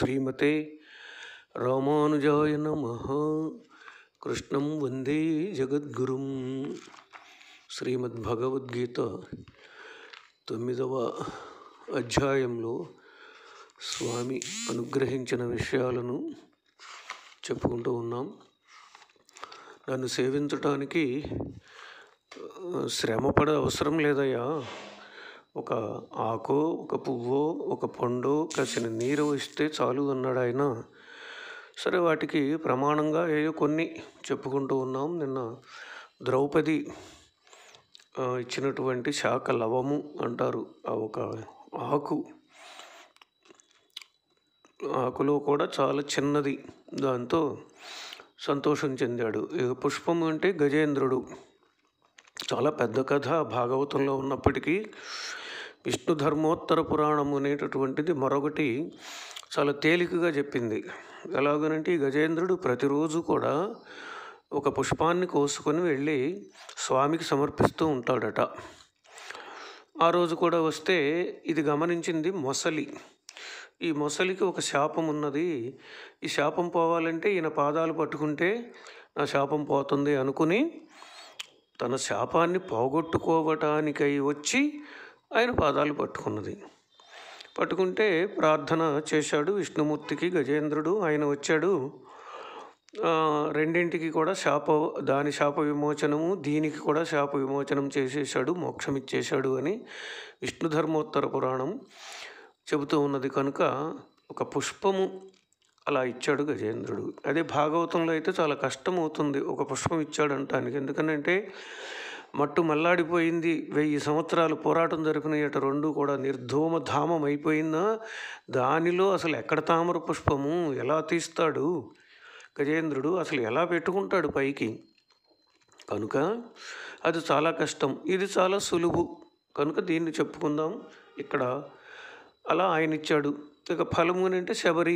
శ్రీమతే రామానుజాయ నమ కృష్ణం వందే జగద్గురుం శ్రీమద్ భగవద్గీత తొమ్మిదవ అధ్యాయంలో స్వామి అనుగ్రహించిన విషయాలను చెప్పుకుంటూ ఉన్నాం నన్ను సేవించటానికి శ్రమపడ అవసరం లేదయ్యా ఒక ఆకు ఒక పువ్వు ఒక పండు కలిసిన నీరు ఇస్తే చాలు అన్నాడు ఆయన సరే వాటికి ప్రమాణంగా ఏయో కొన్ని చెప్పుకుంటూ ఉన్నాం నిన్న ద్రౌపది ఇచ్చినటువంటి శాఖ లవము అంటారు ఆ ఒక ఆకు ఆకులో కూడా చాలా చిన్నది దాంతో సంతోషం చెందాడు ఇక పుష్పం అంటే గజేంద్రుడు చాలా పెద్ద కథ భాగవతంలో ఉన్నప్పటికీ విష్ణు ధర్మోత్తర పురాణం అనేటటువంటిది మరొకటి చాలా తేలికగా చెప్పింది ఎలాగనంటే గజేంద్రుడు ప్రతిరోజు కూడా ఒక పుష్పాన్ని కోసుకొని వెళ్ళి స్వామికి సమర్పిస్తూ ఉంటాడట ఆ రోజు కూడా వస్తే ఇది గమనించింది మొసలి ఈ మొసలికి ఒక శాపం ఉన్నది ఈ శాపం పోవాలంటే ఈయన పాదాలు పట్టుకుంటే నా శాపం పోతుంది అనుకుని తన శాపాన్ని పోగొట్టుకోవటానికై వచ్చి ఆయన పాదాలు పట్టుకున్నది పట్టుకుంటే ప్రార్థన చేశాడు విష్ణుమూర్తికి గజేంద్రుడు ఆయన వచ్చాడు రెండింటికి కూడా శాప దాని శాప విమోచనము దీనికి కూడా శాప విమోచనం చేసేసాడు మోక్షం ఇచ్చేశాడు అని విష్ణుధర్మోత్తర పురాణం చెబుతూ ఉన్నది కనుక ఒక పుష్పము అలా ఇచ్చాడు గజేంద్రుడు అదే భాగవతంలో అయితే చాలా కష్టం అవుతుంది ఒక పుష్పం ఇచ్చాడు అంటానికి ఎందుకనంటే మట్టు మల్లాడిపోయింది వెయ్యి సంవత్సరాలు పోరాటం జరిపిన ఇట రెండు కూడా ధామం అయిపోయిందా దానిలో అసలు ఎక్కడ తామర పుష్పము ఎలా తీస్తాడు గజేంద్రుడు అసలు ఎలా పెట్టుకుంటాడు పైకి కనుక అది చాలా కష్టం ఇది చాలా సులువు కనుక దీన్ని చెప్పుకుందాం ఇక్కడ అలా ఆయన ఇచ్చాడు ఇక ఫలము అంటే శబరి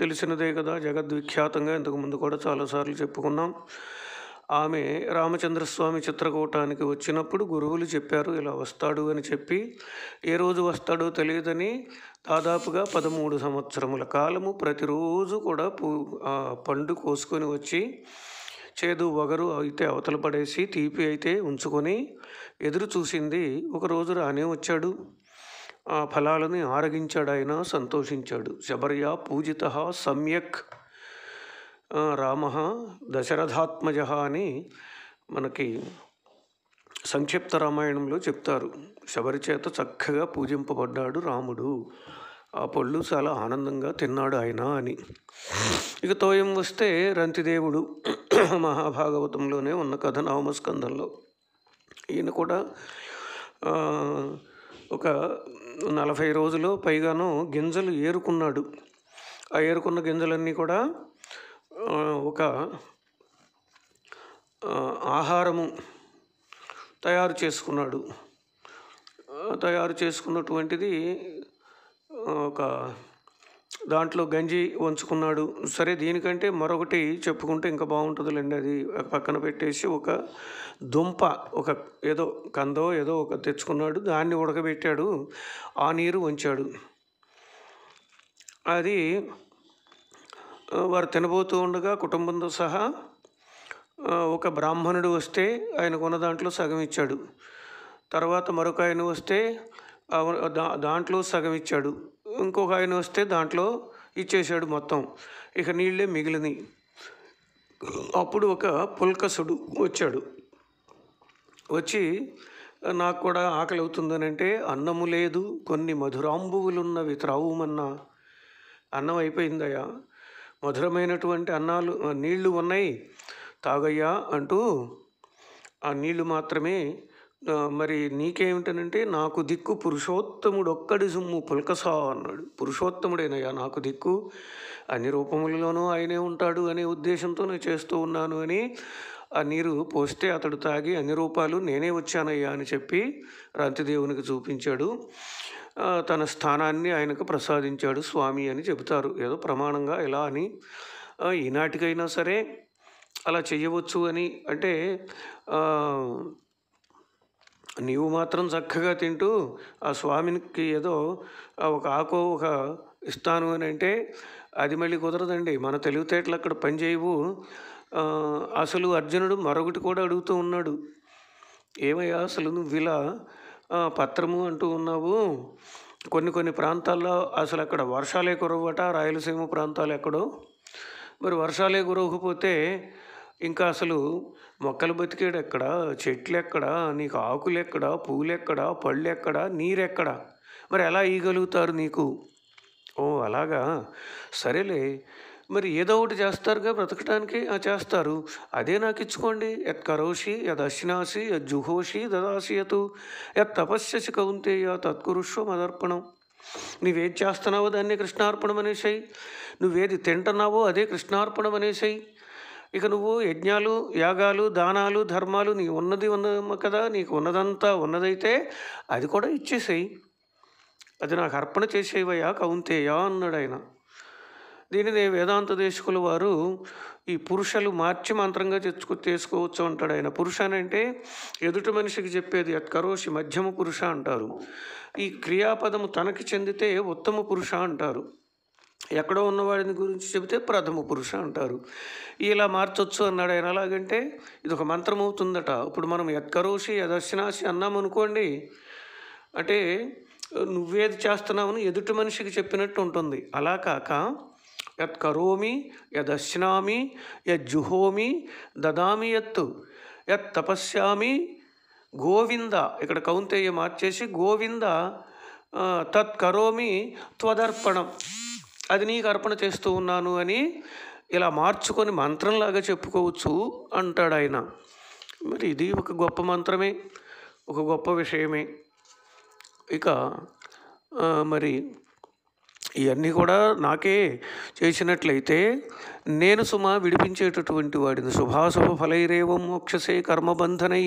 తెలిసినదే కదా జగద్విఖ్యాతంగా ఇంతకుముందు కూడా చాలాసార్లు చెప్పుకున్నాం ఆమె రామచంద్రస్వామి చిత్రకూటానికి వచ్చినప్పుడు గురువులు చెప్పారు ఇలా వస్తాడు అని చెప్పి ఏ రోజు వస్తాడో తెలియదని దాదాపుగా పదమూడు సంవత్సరముల కాలము ప్రతిరోజు కూడా పూ పండు కోసుకొని వచ్చి చేదు వగరు అయితే అవతల పడేసి తీపి అయితే ఉంచుకొని ఎదురు చూసింది ఒకరోజు రానే వచ్చాడు ఆ ఫలాలని ఆరగించాడాయన సంతోషించాడు శబర్య పూజిత సమ్యక్ రామ దశరథాత్మజ అని మనకి సంక్షిప్త రామాయణంలో చెప్తారు శబరి చేత చక్కగా పూజింపబడ్డాడు రాముడు ఆ పళ్ళు చాలా ఆనందంగా తిన్నాడు ఆయన అని ఇక తోయం వస్తే రంతిదేవుడు మహాభాగవతంలోనే ఉన్న కథ నవమస్కందంలో ఈయన కూడా ఒక నలభై రోజులు పైగాను గింజలు ఏరుకున్నాడు ఆ ఏరుకున్న గింజలన్నీ కూడా ఒక ఆహారము తయారు చేసుకున్నాడు తయారు చేసుకున్నటువంటిది ఒక దాంట్లో గంజి వంచుకున్నాడు సరే దీనికంటే మరొకటి చెప్పుకుంటే ఇంకా బాగుంటుందిలేండి అది పక్కన పెట్టేసి ఒక దుంప ఒక ఏదో కందో ఏదో ఒక తెచ్చుకున్నాడు దాన్ని ఉడకబెట్టాడు ఆ నీరు వంచాడు అది వారు తినబోతూ ఉండగా కుటుంబంతో సహా ఒక బ్రాహ్మణుడు వస్తే ఆయన కొన్న దాంట్లో సగం ఇచ్చాడు తర్వాత మరొక ఆయన వస్తే దాంట్లో సగం ఇచ్చాడు ఇంకొక ఆయన వస్తే దాంట్లో ఇచ్చేసాడు మొత్తం ఇక నీళ్ళే మిగిలినవి అప్పుడు ఒక పుల్కసుడు వచ్చాడు వచ్చి నాకు కూడా ఆకలి అవుతుందని అంటే అన్నము లేదు కొన్ని మధురాంబువులున్నవి త్రావుమన్నా అన్నం అయిపోయిందయ్యా మధురమైనటువంటి అన్నాలు నీళ్లు ఉన్నాయి తాగయ్యా అంటూ ఆ నీళ్లు మాత్రమే మరి నీకేమిటనంటే నాకు దిక్కు పురుషోత్తముడు ఒక్కడి సొమ్ము పుల్కసా అన్నాడు పురుషోత్తముడేనయ్యా నాకు దిక్కు అన్ని రూపములలోనూ ఆయనే ఉంటాడు అనే ఉద్దేశంతో నేను చేస్తూ ఉన్నాను అని ఆ నీరు పోస్తే అతడు తాగి అన్ని రూపాలు నేనే వచ్చానయ్యా అని చెప్పి రాతిదేవునికి చూపించాడు తన స్థానాన్ని ఆయనకు ప్రసాదించాడు స్వామి అని చెబుతారు ఏదో ప్రమాణంగా ఇలా అని ఈనాటికైనా సరే అలా చేయవచ్చు అని అంటే నీవు మాత్రం చక్కగా తింటూ ఆ స్వామికి ఏదో ఒక ఆకో ఒక ఇస్తాను అని అంటే అది మళ్ళీ కుదరదండి మన తెలివితేటలు అక్కడ పనిచేయవు అసలు అర్జునుడు మరొకటి కూడా అడుగుతూ ఉన్నాడు ఏమయ్యా అసలు నువ్వు ఇలా పత్రము అంటూ ఉన్నావు కొన్ని కొన్ని ప్రాంతాల్లో అసలు అక్కడ వర్షాలే కురవట రాయలసీమ ప్రాంతాలు ఎక్కడో మరి వర్షాలే కురవకపోతే ఇంకా అసలు మొక్కలు బతికేడు ఎక్కడ చెట్లు ఎక్కడ నీకు ఆకులు ఎక్కడ పూలు ఎక్కడ పళ్ళు ఎక్కడ నీరెక్కడ మరి ఎలా ఇవ్వగలుగుతారు నీకు ఓ అలాగా సరేలే మరి ఏదో ఒకటి చేస్తారుగా బ్రతకటానికి ఆ చేస్తారు అదే నాకు ఇచ్చుకోండి యత్ కరోషి యద్ జుహోషి దదాసియతు యత్ కౌంతే యా తత్కురుష్వ మదర్పణం నువ్వేది చేస్తున్నావో దాన్ని కృష్ణార్పణం అనేసాయి నువ్వేది తింటున్నావో అదే కృష్ణార్పణం అనేసాయి ఇక నువ్వు యజ్ఞాలు యాగాలు దానాలు ధర్మాలు నీ ఉన్నది ఉన్న కదా నీకు ఉన్నదంతా ఉన్నదైతే అది కూడా ఇచ్చేసేయి అది నాకు అర్పణ చేసేవయ్యా కౌంతేయా అన్నాడు ఆయన దీనినే వేదాంత దేశకుల వారు ఈ పురుషులు మార్చి మంత్రంగా తెచ్చుకు చేసుకోవచ్చు అంటాడు ఆయన పురుష అంటే ఎదుటి మనిషికి చెప్పేది అత్కరోషి మధ్యమ పురుష అంటారు ఈ క్రియాపదము తనకి చెందితే ఉత్తమ పురుష అంటారు ఎక్కడో ఉన్నవాడిని గురించి చెబితే ప్రథమ పురుష అంటారు ఇలా మార్చొచ్చు అన్నాడు ఆయన ఎలాగంటే ఇది ఒక మంత్రం అవుతుందట ఇప్పుడు మనం యత్కరోషి యదర్శనాశి అన్నాం అనుకోండి అంటే నువ్వేది చేస్తున్నావని ఎదుటి మనిషికి చెప్పినట్టు ఉంటుంది అలా కాక యత్ కరోమి యదశ్నామి యజ్జుహోమి దదామి ఎత్తు యత్ తపస్యామి గోవింద ఇక్కడ కౌంతేయ మార్చేసి గోవింద తత్ కరోమి త్వదర్పణం అది నీకు అర్పణ చేస్తూ ఉన్నాను అని ఇలా మార్చుకొని మంత్రంలాగా చెప్పుకోవచ్చు అంటాడు ఆయన మరి ఇది ఒక గొప్ప మంత్రమే ఒక గొప్ప విషయమే ఇక మరి ఇవన్నీ కూడా నాకే చేసినట్లయితే నేను సుమ విడిపించేటటువంటి వాడిని శుభాశుభ ఫలైరేవం మోక్షసే కర్మబంధనై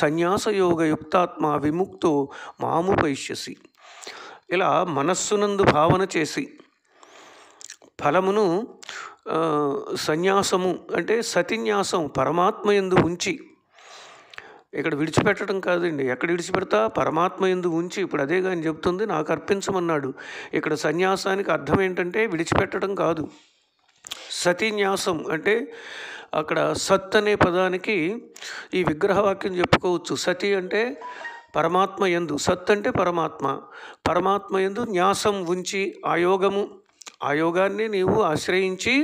సన్యాసయోగయుక్తాత్మ విముక్తో మాము పైష్యసి ఇలా మనస్సునందు భావన చేసి ఫలమును సన్యాసము అంటే సతిన్యాసం పరమాత్మ ఎందు ఉంచి ఇక్కడ విడిచిపెట్టడం కాదండి ఎక్కడ విడిచిపెడతా పరమాత్మ ఎందు ఉంచి ఇప్పుడు అదే కానీ చెప్తుంది నాకు అర్పించమన్నాడు ఇక్కడ సన్యాసానికి అర్థం ఏంటంటే విడిచిపెట్టడం కాదు సతిన్యాసం అంటే అక్కడ సత్ అనే పదానికి ఈ విగ్రహవాక్యం చెప్పుకోవచ్చు సతి అంటే పరమాత్మ ఎందు సత్ అంటే పరమాత్మ పరమాత్మ ఎందు న్యాసం ఉంచి ఆయోగము ఆ యోగాన్ని నీవు ఆశ్రయించి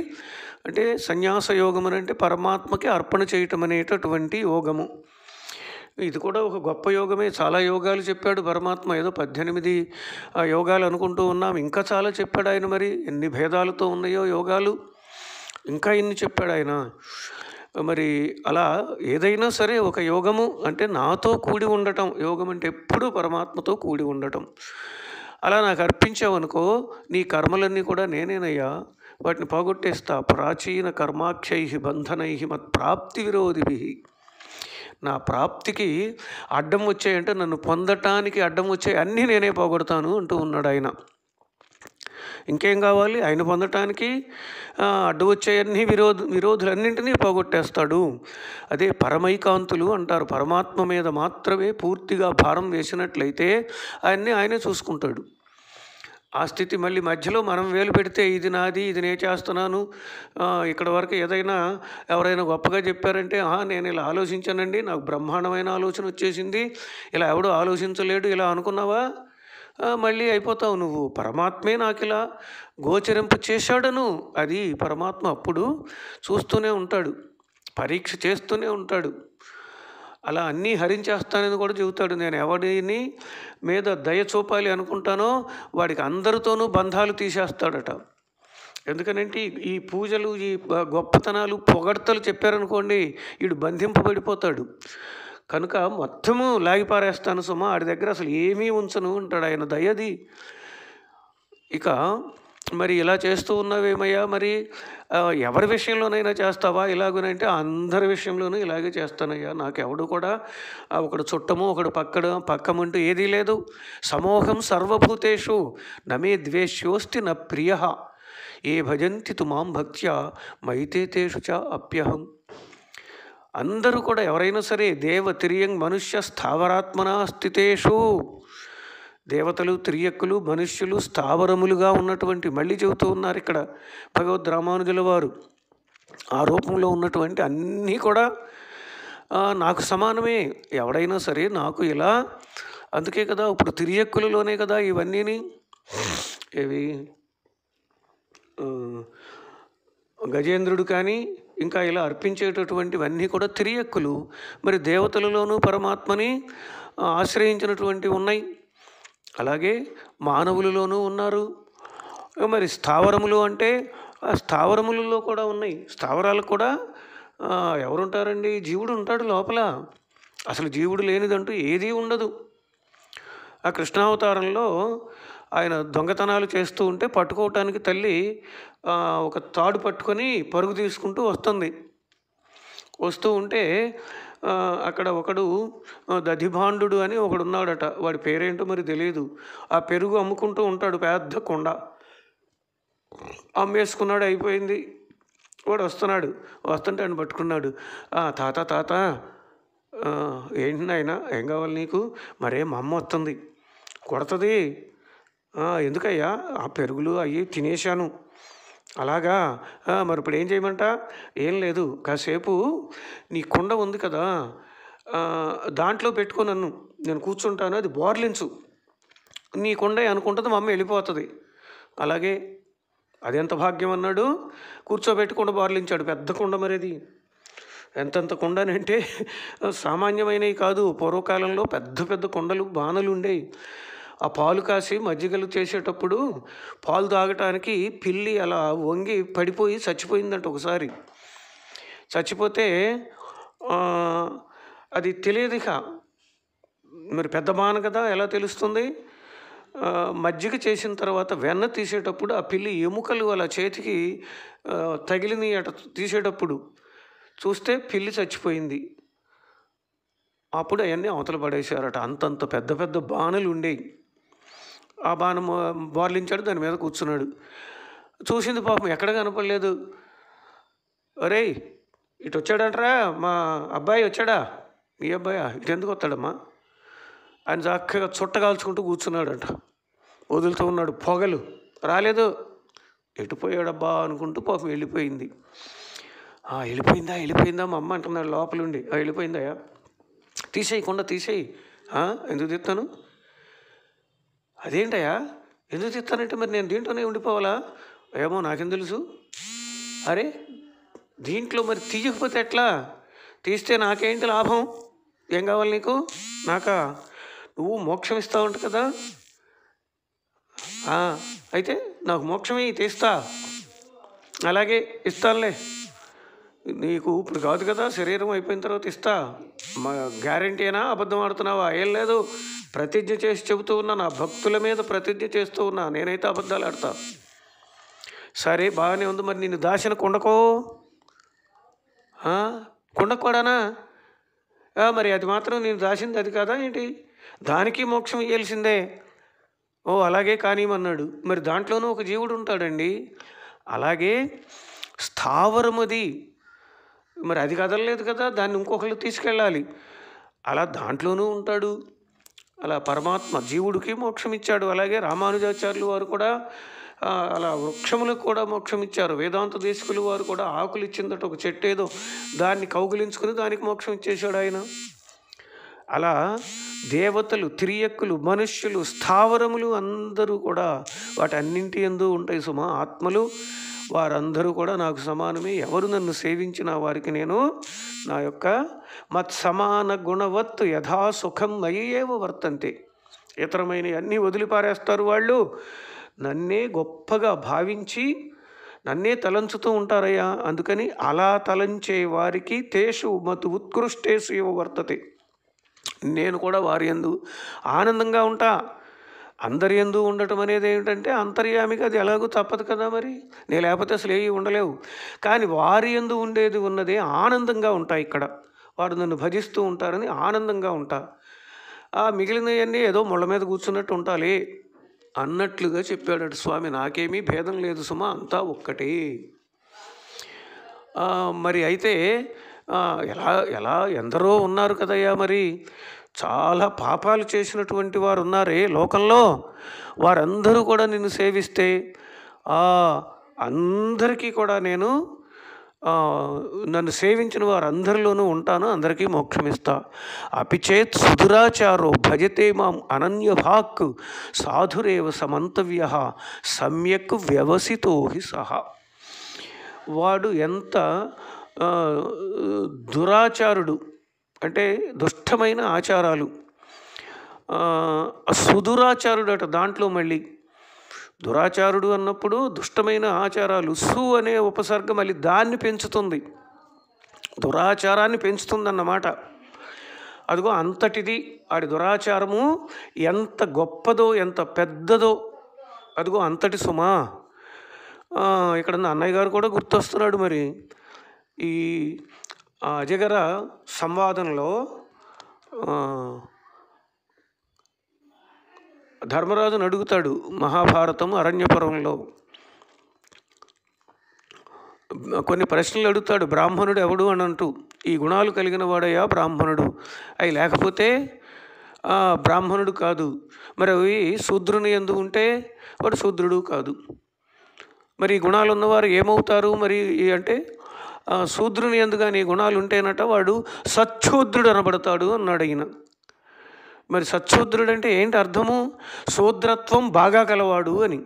అంటే సన్యాస యోగం అని అంటే పరమాత్మకి అర్పణ చేయటం అనేటటువంటి యోగము ఇది కూడా ఒక గొప్ప యోగమే చాలా యోగాలు చెప్పాడు పరమాత్మ ఏదో పద్దెనిమిది యోగాలు అనుకుంటూ ఉన్నాం ఇంకా చాలా చెప్పాడు ఆయన మరి ఎన్ని భేదాలతో ఉన్నాయో యోగాలు ఇంకా ఎన్ని చెప్పాడు ఆయన మరి అలా ఏదైనా సరే ఒక యోగము అంటే నాతో కూడి ఉండటం యోగం అంటే ఎప్పుడూ పరమాత్మతో కూడి ఉండటం అలా నాకు అర్పించావనుకో నీ కర్మలన్నీ కూడా నేనేనయ్యా వాటిని పోగొట్టేస్తా ప్రాచీన కర్మాక్షై బంధనై మత్ ప్రాప్తి విరోధిభి నా ప్రాప్తికి అడ్డం వచ్చాయంటే నన్ను పొందటానికి అడ్డం వచ్చాయి అన్నీ నేనే పోగొడతాను అంటూ ఉన్నాడు ఆయన ఇంకేం కావాలి ఆయన పొందటానికి అడ్డు వచ్చేయన్నీ విరోధ విరోధులన్నింటినీ పోగొట్టేస్తాడు అదే పరమైకాంతులు అంటారు పరమాత్మ మీద మాత్రమే పూర్తిగా భారం వేసినట్లయితే ఆయన్ని ఆయనే చూసుకుంటాడు ఆ స్థితి మళ్ళీ మధ్యలో మనం వేలు పెడితే ఇది నాది ఇది నేను చేస్తున్నాను ఇక్కడ వరకు ఏదైనా ఎవరైనా గొప్పగా చెప్పారంటే నేను ఇలా ఆలోచించానండి నాకు బ్రహ్మాండమైన ఆలోచన వచ్చేసింది ఇలా ఎవడో ఆలోచించలేడు ఇలా అనుకున్నావా మళ్ళీ అయిపోతావు నువ్వు పరమాత్మే నాకు ఇలా గోచరింపు చేశాడను అది పరమాత్మ అప్పుడు చూస్తూనే ఉంటాడు పరీక్ష చేస్తూనే ఉంటాడు అలా అన్నీ హరించేస్తానని కూడా చెబుతాడు నేను ఎవడిని మీద దయ చూపాలి అనుకుంటానో వాడికి అందరితోనూ బంధాలు తీసేస్తాడట ఎందుకనంటే ఈ పూజలు ఈ గొప్పతనాలు పొగడ్తలు చెప్పారనుకోండి వీడు బంధింపబడిపోతాడు కనుక మొత్తము లాగిపారేస్తాను సుమా ఆడి దగ్గర అసలు ఏమీ ఉంచను ఉంటాడు ఆయన దయది ఇక మరి ఇలా చేస్తూ ఉన్నావేమయ్యా మరి ఎవరి విషయంలోనైనా చేస్తావా ఇలాగనంటే అందరి విషయంలోనూ ఇలాగే చేస్తానయ్యా నాకెవడు కూడా ఒకడు చుట్టము ఒకడు పక్కడ పక్కముంటూ ఏదీ లేదు సమూహం సర్వభూతేషు నమే ద్వేష్యోస్తి నా ప్రియ ఏ భజంతి తుమాం భక్త్యా మైతేషు చ అప్యహం అందరూ కూడా ఎవరైనా సరే దేవ మనుష్య స్థావరాత్మనా స్థితేషు దేవతలు త్రియక్కులు మనుష్యులు స్థావరములుగా ఉన్నటువంటి మళ్ళీ చెబుతూ ఉన్నారు ఇక్కడ భగవద్ రామానుజుల వారు ఆ రూపంలో ఉన్నటువంటి అన్నీ కూడా నాకు సమానమే ఎవడైనా సరే నాకు ఇలా అందుకే కదా ఇప్పుడు తిరియక్కులలోనే కదా ఇవన్నీని ఇవి గజేంద్రుడు కానీ ఇంకా ఇలా అర్పించేటటువంటివన్నీ కూడా తిరియక్కులు మరి దేవతలలోనూ పరమాత్మని ఆశ్రయించినటువంటి ఉన్నాయి అలాగే మానవులలోనూ ఉన్నారు మరి స్థావరములు అంటే స్థావరములలో కూడా ఉన్నాయి స్థావరాలు కూడా ఎవరుంటారండి జీవుడు ఉంటాడు లోపల అసలు జీవుడు లేనిదంటూ ఏదీ ఉండదు ఆ కృష్ణావతారంలో ఆయన దొంగతనాలు చేస్తూ ఉంటే పట్టుకోవటానికి తల్లి ఒక తాడు పట్టుకొని పరుగు తీసుకుంటూ వస్తుంది వస్తూ ఉంటే అక్కడ ఒకడు దధిభాండు అని ఒకడున్నాడట వాడి పేరేంటో మరి తెలియదు ఆ పెరుగు అమ్ముకుంటూ ఉంటాడు పెద్ద కొండ అమ్మేసుకున్నాడు అయిపోయింది వాడు వస్తున్నాడు వస్తుంటే ఆయన పట్టుకున్నాడు తాత తాత ఏంటి ఆయన ఏం కావాలి నీకు మరే మా అమ్మ వస్తుంది కొడుతుంది ఎందుకయ్యా ఆ పెరుగులు అవి తినేశాను అలాగా మరి ఇప్పుడు ఏం చేయమంట ఏం లేదు కాసేపు నీ కుండ ఉంది కదా దాంట్లో పెట్టుకో నన్ను నేను కూర్చుంటాను అది బోర్లించు నీ కుండ అనుకుంటుంది మా అమ్మ వెళ్ళిపోతుంది అలాగే అదెంత భాగ్యం అన్నాడు కూర్చోబెట్టి కుండ బార్లించాడు పెద్ద కుండ మరేది ఎంతెంత అంటే సామాన్యమైనవి కాదు పూర్వకాలంలో పెద్ద పెద్ద కుండలు బాణలు ఉండేవి ఆ పాలు కాసి మజ్జిగలు చేసేటప్పుడు పాలు తాగటానికి పిల్లి అలా వంగి పడిపోయి చచ్చిపోయిందంట ఒకసారి చచ్చిపోతే అది తెలియదిక మరి పెద్ద మాన కదా ఎలా తెలుస్తుంది మజ్జిగ చేసిన తర్వాత వెన్న తీసేటప్పుడు ఆ పిల్లి ఎముకలు అలా చేతికి తగిలిని అట తీసేటప్పుడు చూస్తే పిల్లి చచ్చిపోయింది అప్పుడు అవన్నీ అవతల పడేశారట అంతంత పెద్ద పెద్ద బాణలు ఉండేవి ఆ బాణం బోర్లించాడు దాని మీద కూర్చున్నాడు చూసింది పాపం ఎక్కడ కనపడలేదు అరే ఇటు వచ్చాడంటరా మా అబ్బాయి వచ్చాడా మీ అబ్బాయా ఇటు ఎందుకు వస్తాడమ్మా ఆయన చక్కగా చుట్టగాల్చుకుంటూ కూర్చున్నాడంట వదులుతూ ఉన్నాడు పొగలు రాలేదు పోయాడబ్బా అనుకుంటూ పాపం వెళ్ళిపోయింది ఆ వెళ్ళిపోయిందా వెళ్ళిపోయిందా మా అమ్మ అంటున్నాడు లోపలుండి వెళ్ళిపోయిందా తీసేయకుండా తీసేయి ఎందుకు తీస్తాను అదేంటయ్యా ఎందుకు తీస్తానంటే మరి నేను దీంట్లోనే ఉండిపోవాలా ఏమో నాకేం తెలుసు అరే దీంట్లో మరి తీయకపోతే ఎట్లా తీస్తే నాకేంటి లాభం ఏం కావాలి నీకు నాకా నువ్వు మోక్షం ఇస్తా ఉంట కదా అయితే నాకు మోక్షమే తీస్తా అలాగే ఇస్తానులే నీకు ఇప్పుడు కాదు కదా శరీరం అయిపోయిన తర్వాత ఇస్తా మా అయినా అబద్ధం ఆడుతున్నావా ఏం లేదు ప్రతిజ్ఞ చేసి చెబుతూ ఉన్నా నా భక్తుల మీద ప్రతిజ్ఞ చేస్తూ ఉన్నా నేనైతే అబద్ధాలు ఆడతా సరే బాగానే ఉంది మరి నిన్ను దాసిన కుండకో కొండకోడానా మరి అది మాత్రం నేను దాసింది అది కాదా ఏంటి దానికి మోక్షం ఇయ్యాల్సిందే ఓ అలాగే కానీయమన్నాడు మరి దాంట్లోనూ ఒక జీవుడు ఉంటాడండి అలాగే స్థావరమది మరి అది కదలలేదు కదా దాన్ని ఇంకొకళ్ళు తీసుకెళ్ళాలి అలా దాంట్లోనూ ఉంటాడు అలా పరమాత్మ జీవుడికి మోక్షం ఇచ్చాడు అలాగే రామానుజాచార్యులు వారు కూడా అలా వృక్షములకు కూడా మోక్షం ఇచ్చారు వేదాంత దేశకులు వారు కూడా ఆకులు ఇచ్చిందట ఒక చెట్టు ఏదో దాన్ని కౌగులించుకుని దానికి మోక్షం ఇచ్చేశాడు ఆయన అలా దేవతలు తిరియక్కులు మనుష్యులు స్థావరములు అందరూ కూడా వాటన్నింటి ఎందు ఉంటాయి సుమా ఆత్మలు వారందరూ కూడా నాకు సమానమే ఎవరు నన్ను సేవించిన వారికి నేను నా యొక్క మత్ సమాన గుణవత్తు యథాసుఖం మయి ఏవ వర్తంతే ఇతరమైన అన్నీ వదిలిపారేస్తారు వాళ్ళు నన్నే గొప్పగా భావించి నన్నే తలంచుతూ ఉంటారయ్యా అందుకని అలా తలంచే వారికి తేషు మత్ ఉత్కృష్టేషు ఇవ్వ వర్తతే నేను కూడా వారి ఎందు ఆనందంగా ఉంటా అందరి ఎందు ఉండటం అనేది ఏమిటంటే అంతర్యామికి అది ఎలాగూ తప్పదు కదా మరి నీ లేకపోతే అసలు ఏవి ఉండలేవు కానీ వారి ఎందు ఉండేది ఉన్నది ఆనందంగా ఉంటాయి ఇక్కడ వారు నన్ను భజిస్తూ ఉంటారని ఆనందంగా ఉంటా ఆ మిగిలినవన్నీ ఏదో ముళ్ళ మీద కూర్చున్నట్టు ఉండాలి అన్నట్లుగా చెప్పాడు స్వామి నాకేమీ భేదం లేదు సుమా అంతా ఒక్కటి మరి అయితే ఎలా ఎలా ఎందరో ఉన్నారు కదయ్యా మరి చాలా పాపాలు చేసినటువంటి వారు ఉన్నారే లోకంలో వారందరూ కూడా నిన్ను సేవిస్తే అందరికీ కూడా నేను నన్ను సేవించిన వారందరిలోనూ ఉంటాను అందరికీ మోక్షమిస్తా అపిచేత్ సుధురాచారో భజతే మాం అనన్యభాక్ సాధురేవ సమంతవ్య సమ్యక్ వ్యవసితో హి సహా వాడు ఎంత దురాచారుడు అంటే దుష్టమైన ఆచారాలు అట దాంట్లో మళ్ళీ దురాచారుడు అన్నప్పుడు దుష్టమైన ఆచారాలు సు అనే ఉపసర్గం మళ్ళీ దాన్ని పెంచుతుంది దురాచారాన్ని పెంచుతుందన్నమాట అదిగో అంతటిది ఆడి దురాచారము ఎంత గొప్పదో ఎంత పెద్దదో అదిగో అంతటి సుమా ఇక్కడ అన్నయ్య గారు కూడా గుర్తొస్తున్నాడు మరి ఈ ఆ అజగర సంవాదంలో ధర్మరాజును అడుగుతాడు మహాభారతం అరణ్యపురంలో కొన్ని ప్రశ్నలు అడుగుతాడు బ్రాహ్మణుడు ఎవడు అని అంటూ ఈ గుణాలు కలిగిన వాడయ్యా బ్రాహ్మణుడు అవి లేకపోతే బ్రాహ్మణుడు కాదు మరి అవి శూద్రుని ఎందు ఉంటే వాడు శూద్రుడు కాదు మరి ఈ గుణాలు ఉన్నవారు ఏమవుతారు మరి అంటే శూద్రుని ఎందుగా నీ గుణాలు ఉంటేనట వాడు సచ్చూద్రుడు అనబడతాడు అన్నాడు ఆయన మరి సచ్చూద్రుడు అంటే ఏంటి అర్థము శూద్రత్వం బాగా కలవాడు అని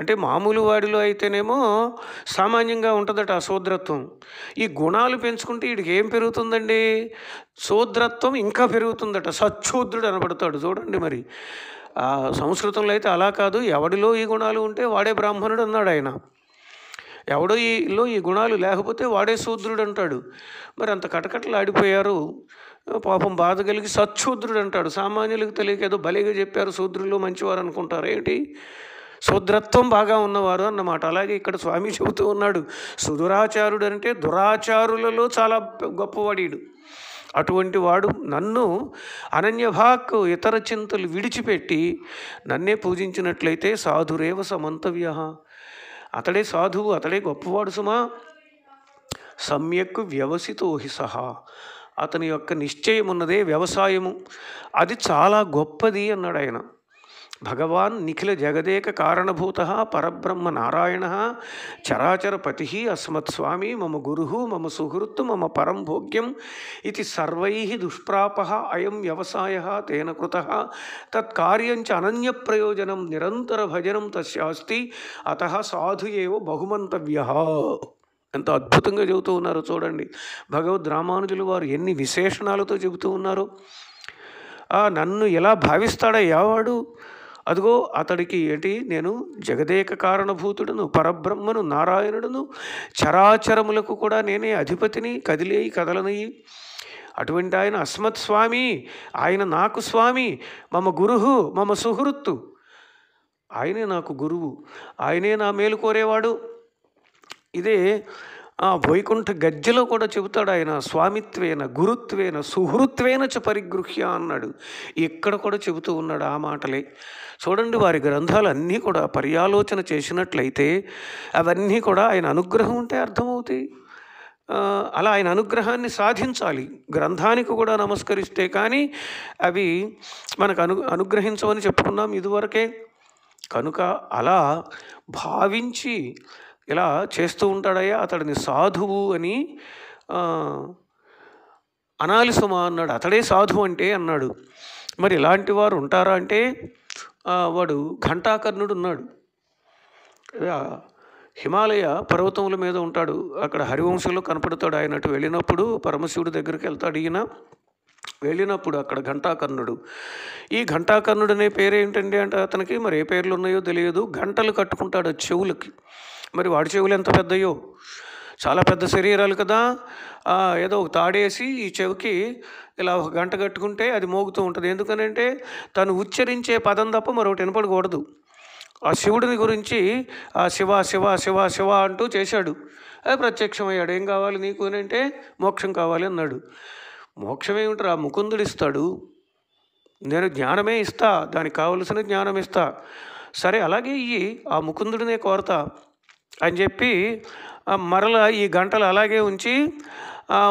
అంటే మామూలు వాడిలో అయితేనేమో సామాన్యంగా ఉంటుందట ఆ శూద్రత్వం ఈ గుణాలు పెంచుకుంటే వీడికి ఏం పెరుగుతుందండి శూద్రత్వం ఇంకా పెరుగుతుందట సచ్చూద్రుడు అనబడతాడు చూడండి మరి సంస్కృతంలో అయితే అలా కాదు ఎవడిలో ఈ గుణాలు ఉంటే వాడే బ్రాహ్మణుడు అన్నాడు ఆయన ఎవడో ఈలో ఈ గుణాలు లేకపోతే వాడే శూద్రుడు అంటాడు మరి అంత కటకట్లు ఆడిపోయారు పాపం బాధ కలిగి సత్శూద్రుడు అంటాడు సామాన్యులకు తెలియక ఏదో బలిగా చెప్పారు శూద్రులు మంచివారు అనుకుంటారు ఏంటి శూద్రత్వం బాగా ఉన్నవారు అన్నమాట అలాగే ఇక్కడ స్వామి చెబుతూ ఉన్నాడు సుదురాచారుడు అంటే దురాచారులలో చాలా గొప్పవాడీడు అటువంటి వాడు నన్ను అనన్యభాక్ ఇతర చింతలు విడిచిపెట్టి నన్నే పూజించినట్లయితే సాధురేవ సమంతవ్య అతడే సాధువు అతడే గొప్పవాడు సుమా సమ్యక్ వ్యవసితో హి సహా అతని యొక్క నిశ్చయం ఉన్నదే వ్యవసాయము అది చాలా గొప్పది అన్నాడు ఆయన భగవాన్ నిఖిల జగదేక కారణభూత పరబ్రహ్మ నారాయణ చరాచరపతి అస్మత్స్వామి మమ గురు మమ సుహృత్తు మమ పరం భోగ్యం ఇది సర్వై దుష్ప్రాప అయం వ్యవసాయ తేన కృత తత్కార్యంచ అనన్యప్రయోజనం నిరంతర భజనం తస్యాస్తి అత సాధు ఏవ బహుమంతవ్య ఎంత అద్భుతంగా చెబుతూ ఉన్నారో చూడండి భగవద్ రామానుజులు వారు ఎన్ని విశేషణాలతో చెబుతూ ఉన్నారో నన్ను ఎలా భావిస్తాడా యావాడు అదిగో అతడికి ఏంటి నేను జగదేక కారణభూతుడును పరబ్రహ్మను నారాయణుడును చరాచరములకు కూడా నేనే అధిపతిని కదిలేయి కదలనయి అటువంటి ఆయన అస్మత్ స్వామి ఆయన నాకు స్వామి మమ గురుహు మమ సుహృత్తు ఆయనే నాకు గురువు ఆయనే నా మేలు కోరేవాడు ఇదే ఆ వైకుంఠ గజ్జలో కూడా చెబుతాడు ఆయన స్వామిత్వేన గురుత్వేన సుహృత్వేన చ పరిగృహ్య అన్నాడు ఇక్కడ కూడా చెబుతూ ఉన్నాడు ఆ మాటలే చూడండి వారి గ్రంథాలు అన్నీ కూడా పర్యాలోచన చేసినట్లయితే అవన్నీ కూడా ఆయన అనుగ్రహం ఉంటే అర్థమవుతాయి అలా ఆయన అనుగ్రహాన్ని సాధించాలి గ్రంథానికి కూడా నమస్కరిస్తే కానీ అవి మనకు అను అనుగ్రహించమని చెప్పుకున్నాం ఇదివరకే కనుక అలా భావించి ఇలా చేస్తూ ఉంటాడయ్యా అతడిని సాధువు అని అనాలిసమా అన్నాడు అతడే సాధువు అంటే అన్నాడు మరి ఇలాంటి వారు ఉంటారా అంటే వాడు ఘంటాకర్ణుడు ఉన్నాడు హిమాలయ పర్వతముల మీద ఉంటాడు అక్కడ హరివంశంలో కనపడతాడు ఆయన అటు వెళ్ళినప్పుడు పరమశివుడి దగ్గరికి వెళ్తాడు ఈయన వెళ్ళినప్పుడు అక్కడ ఘంటాకర్ణుడు ఈ ఘంటాకర్ణుడు అనే పేరు ఏంటండి అంటే అతనికి మరి ఏ పేర్లు ఉన్నాయో తెలియదు గంటలు కట్టుకుంటాడు చెవులకి మరి వాడి చెవులు ఎంత పెద్దయో చాలా పెద్ద శరీరాలు కదా ఏదో ఒక తాడేసి ఈ చెవికి ఇలా ఒక గంట కట్టుకుంటే అది మోగుతూ ఉంటుంది ఎందుకనంటే తను ఉచ్చరించే పదం తప్ప మరొకటి వినపడకూడదు ఆ శివుడిని గురించి ఆ శివ శివ శివ శివ అంటూ చేశాడు అది ప్రత్యక్షమయ్యాడు ఏం కావాలి నీకు అని అంటే మోక్షం కావాలి అన్నాడు మోక్షం ఆ ముకుందుడు ఇస్తాడు నేను జ్ఞానమే ఇస్తా దానికి కావలసిన జ్ఞానం ఇస్తా సరే అలాగే ఇయ్యి ఆ ముకుందుడినే కోరతా అని చెప్పి మరల ఈ గంటలు అలాగే ఉంచి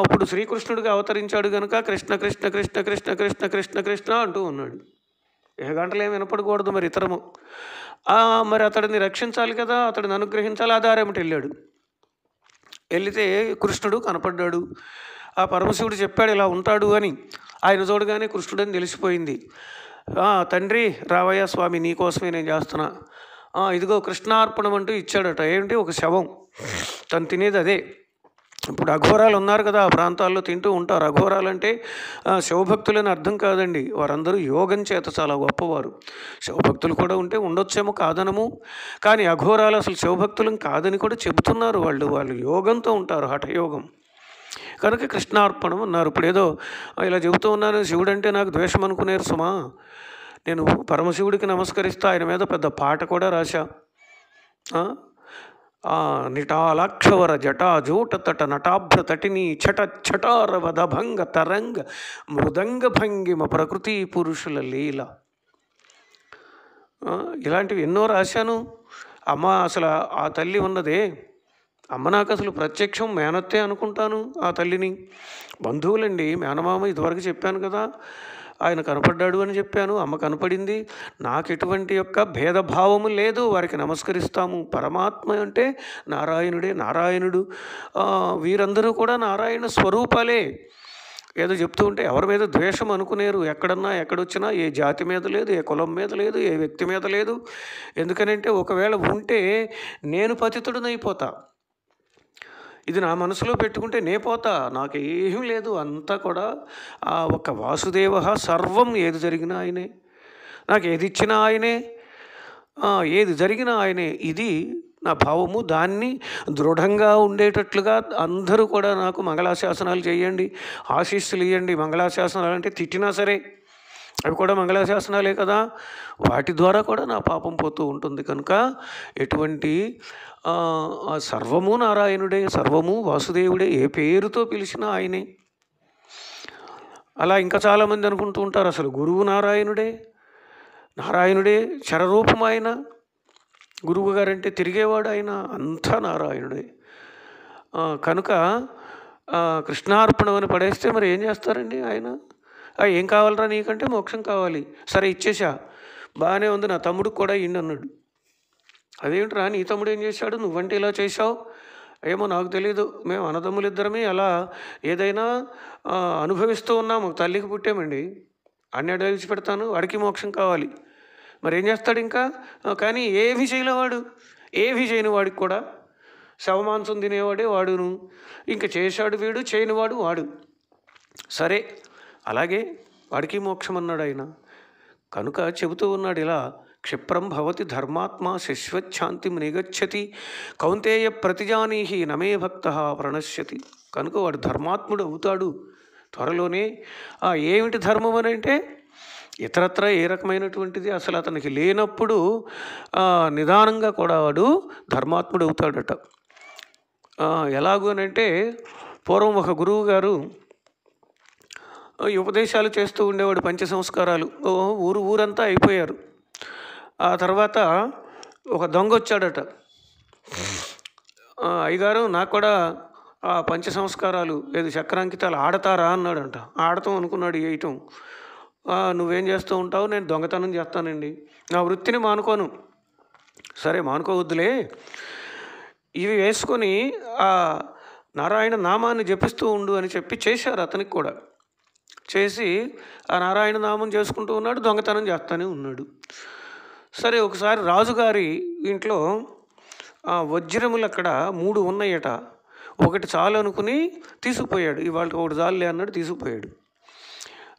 ఇప్పుడు శ్రీకృష్ణుడిగా అవతరించాడు కనుక కృష్ణ కృష్ణ కృష్ణ కృష్ణ కృష్ణ కృష్ణ కృష్ణ అంటూ ఉన్నాడు ఏ గంటలు ఏమి వినపడకూడదు మరి ఇతరము మరి అతడిని రక్షించాలి కదా అతడిని అనుగ్రహించాలి ఆ వెళ్ళాడు వెళితే కృష్ణుడు కనపడ్డాడు ఆ పరమశివుడు చెప్పాడు ఇలా ఉంటాడు అని ఆయన చూడగానే కృష్ణుడని తెలిసిపోయింది తండ్రి రావయ్య స్వామి నీకోసమే నేను చేస్తున్నా ఇదిగో కృష్ణార్పణం అంటూ ఇచ్చాడట ఏంటి ఒక శవం తను తినేది అదే ఇప్పుడు అఘోరాలు ఉన్నారు కదా ఆ ప్రాంతాల్లో తింటూ ఉంటారు అఘోరాలు అంటే శివభక్తులని అర్థం కాదండి వారందరూ యోగం చేత చాలా గొప్పవారు శివభక్తులు కూడా ఉంటే ఉండొచ్చేమో కాదనము కానీ అఘోరాలు అసలు శివభక్తులం కాదని కూడా చెబుతున్నారు వాళ్ళు వాళ్ళు యోగంతో ఉంటారు హఠయోగం కనుక కృష్ణార్పణం అన్నారు ఇప్పుడు ఏదో ఇలా చెబుతూ శివుడు శివుడంటే నాకు ద్వేషం అనుకునేరు సుమా నేను పరమశివుడికి నమస్కరిస్తూ ఆయన మీద పెద్ద పాట కూడా రాశా నిటాలాక్షవర జటా జూట తట నటాభ్ర తటిని చట చటారవద తరంగ మృదంగ భంగిమ ప్రకృతి పురుషుల లీల ఇలాంటివి ఎన్నో రాశాను అమ్మ అసలు ఆ తల్లి ఉన్నదే అమ్మ నాకు అసలు ప్రత్యక్షం మేనత్తే అనుకుంటాను ఆ తల్లిని బంధువులండి మేనమామ ఇదివరకు చెప్పాను కదా ఆయన కనపడ్డాడు అని చెప్పాను అమ్మ కనపడింది నాకు ఎటువంటి యొక్క భేదభావము లేదు వారికి నమస్కరిస్తాము పరమాత్మ అంటే నారాయణుడే నారాయణుడు వీరందరూ కూడా నారాయణ స్వరూపాలే ఏదో చెప్తూ ఉంటే ఎవరి మీద ద్వేషం అనుకునేరు ఎక్కడన్నా ఎక్కడొచ్చినా ఏ జాతి మీద లేదు ఏ కులం మీద లేదు ఏ వ్యక్తి మీద లేదు ఎందుకనంటే ఒకవేళ ఉంటే నేను పతితుడునైపోతా ఇది నా మనసులో పెట్టుకుంటే నే పోతా నాకు ఏం లేదు అంతా కూడా ఆ ఒక వాసుదేవ సర్వం ఏది జరిగినా ఆయనే నాకు ఏది ఇచ్చినా ఆయనే ఏది జరిగినా ఆయనే ఇది నా భావము దాన్ని దృఢంగా ఉండేటట్లుగా అందరూ కూడా నాకు మంగళాశాసనాలు చేయండి ఆశీస్సులు ఇవ్వండి మంగళాశాసనాలు అంటే తిట్టినా సరే అవి కూడా మంగళాశాసనాలే కదా వాటి ద్వారా కూడా నా పాపం పోతూ ఉంటుంది కనుక ఎటువంటి సర్వము నారాయణుడే సర్వము వాసుదేవుడే ఏ పేరుతో పిలిచినా ఆయనే అలా ఇంకా చాలామంది అనుకుంటూ ఉంటారు అసలు గురువు నారాయణుడే నారాయణుడే చరరూపం ఆయన గురువు గారంటే తిరిగేవాడు ఆయన అంతా నారాయణుడే కనుక కృష్ణార్పణం అని పడేస్తే మరి ఏం చేస్తారండి ఆయన ఏం కావాలరా నీకంటే మోక్షం కావాలి సరే ఇచ్చేసా బాగానే ఉంది నా తమ్ముడు కూడా ఇండి అన్నాడు అదేంట్రా నీ తమ్ముడు ఏం చేశాడు నువ్వంటే ఇలా చేశావు ఏమో నాకు తెలియదు మేము అన్నదమ్ములిద్దరమే అలా ఏదైనా అనుభవిస్తూ ఉన్నాము తల్లికి పుట్టామండి అన్ని అడవి పెడతాను వాడికి మోక్షం కావాలి మరి ఏం చేస్తాడు ఇంకా కానీ ఏ ఏవి వాడు ఏ చేయని వాడికి కూడా శవమాంసం తినేవాడే వాడును ఇంకా చేశాడు వీడు వాడు వాడు సరే అలాగే వాడికి మోక్షం అన్నాడు ఆయన కనుక చెబుతూ ఉన్నాడు ఇలా క్షిప్రం భవతి ధర్మాత్మా శశ్వచ్ఛాంతిం నిగచ్చతి కౌంతేయ ప్రతిజానీహి నమే భక్త ప్రణశ్యతి కనుక వాడు ధర్మాత్ముడు అవుతాడు త్వరలోనే ఆ ఏమిటి ధర్మం అని అంటే ఇతరత్ర ఏ రకమైనటువంటిది అసలు అతనికి లేనప్పుడు నిదానంగా కూడా వాడు ధర్మాత్ముడు అవుతాడట ఎలాగూ అని అంటే పూర్వం ఒక గురువు గారు ఉపదేశాలు చేస్తూ ఉండేవాడు పంచ సంస్కారాలు ఊరు ఊరంతా అయిపోయారు ఆ తర్వాత ఒక దొంగ వచ్చాడట అయ్యగారు నాకు కూడా ఆ పంచ సంస్కారాలు ఏది చక్రాంకితాలు ఆడతారా అన్నాడంట ఆడతాం అనుకున్నాడు వేయటం నువ్వేం చేస్తూ ఉంటావు నేను దొంగతనం చేస్తానండి నా వృత్తిని మానుకోను సరే మానుకోవద్దులే ఇవి వేసుకొని ఆ నారాయణ నామాన్ని జపిస్తూ ఉండు అని చెప్పి చేశారు అతనికి కూడా చేసి ఆ నారాయణ నామం చేసుకుంటూ ఉన్నాడు దొంగతనం చేస్తూనే ఉన్నాడు సరే ఒకసారి రాజుగారి ఇంట్లో వజ్రములు అక్కడ మూడు ఉన్నాయట ఒకటి చాలు అనుకుని తీసుకుపోయాడు ఇవాళ ఒకటి చాలులే అన్నాడు తీసుకుపోయాడు